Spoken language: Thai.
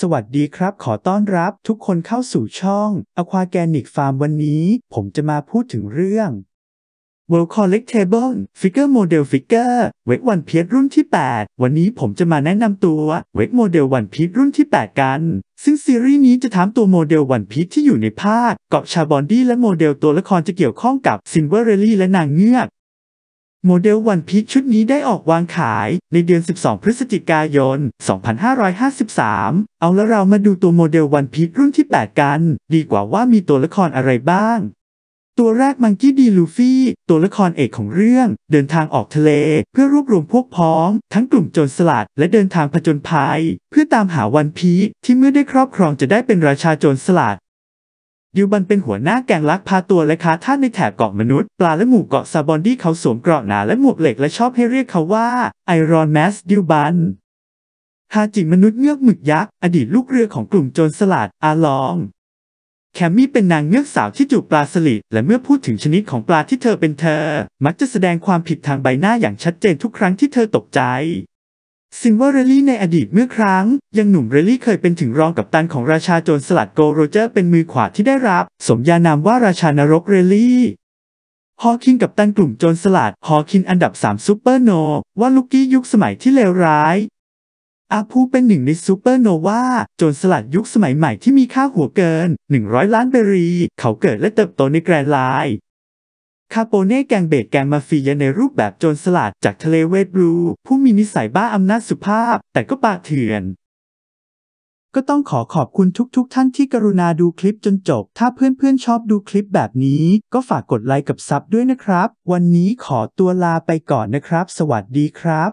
สวัสดีครับขอต้อนรับทุกคนเข้าสู่ช่อง Aquagenic Farm วันนี้ ผมจะมาพูดถึงเรื่อง World Collectable Figure Model Figure เวกวันเพียรุ่นที่ 8 วันนี้ผมจะมาแนะนำตัวเวกโมเดลวันพีทรุ่นที่ 8 กัน ซึ่งซีรีส์นี้จะถามตัวโมเดลวันพีทที่อยู่ในภาคเกาะชาบอนดี้และโมเดลตัวละครจะเกี่ยวข้องกับซินเวอเรลลี่และนางเงือกโมเดลวันพีชชุดนี้ได้ออกวางขายในเดือน 12 พฤศจิกายน 2553 เอาละเรามาดูตัวโมเดลวันพีชรุ่นที่ 8 กัน ดีกว่าว่ามีตัวละครอะไรบ้าง ตัวแรกมังกี้ดีลูฟี่ ตัวละครเอกของเรื่อง เดินทางออกทะเล เพื่อรวบรวมพวกพ้องทั้งกลุ่มโจรสลัดและเดินทางผจญภัย เพื่อตามหาวันพีชที่เมื่อได้ครอบครองจะได้เป็นราชาโจรสลัดดิวบันเป็นหัวหน้าแก๊งลักพาตัวและค้าท่านในแถบเกาะมนุษย์ ปลาและหมู่เกาะซาบอนดี้เขาสวมเกราะหนาและหมวกเหล็กและชอบให้เรียกเขาว่าไอรอนแมสดิวบันฮาจิมนุษย์เงือกหมึกยักษ์ อดีตลูกเรือของกลุ่มโจรสลัดอาลอง แคมมี่เป็นนางเงือกสาวที่จูบปลาสลิดและเมื่อพูดถึงชนิดของปลาที่เธอเป็นเธอ มักจะแสดงความผิดทางใบหน้าอย่างชัดเจนทุกครั้งที่เธอตกใจซินเวอร์เรลลี่ในอดีตเมื่อครั้ง ยังหนุ่มเรลลี่เคยเป็นถึงรองกับตันของราชาโจรสลัดโกโรเจอร์ เป็นมือขวาที่ได้รับ สมญานามว่าราชานรกเรลลี่ฮอคินกับตันกลุ่มโจรสลัดฮอคินอันดับ3ซูเปอร์โนว่าลูกกี้ยุคสมัยที่เลวร้าย อาภูเป็นหนึ่งในซูเปอร์โนวาโจรสลัดยุคสมัยใหม่ที่มีค่าหัวเกิน 100 ล้านเบรี เขาเกิดและเติบโตในแกรนไลน์คาโปเน่แกงเบดแกงมาฟียในรูปแบบโจรสลัดจากทะเลเวดรู ผู้มีนิสัยบ้าอำนาจสุภาพ แต่ก็ปากเถื่อน ก็ต้องขอขอบคุณทุกๆท่านที่กรุณาดูคลิปจนจบ ถ้าเพื่อนๆชอบดูคลิปแบบนี้ ก็ฝากกดไลค์กับซับด้วยนะครับ วันนี้ขอตัวลาไปก่อนนะครับ สวัสดีครับ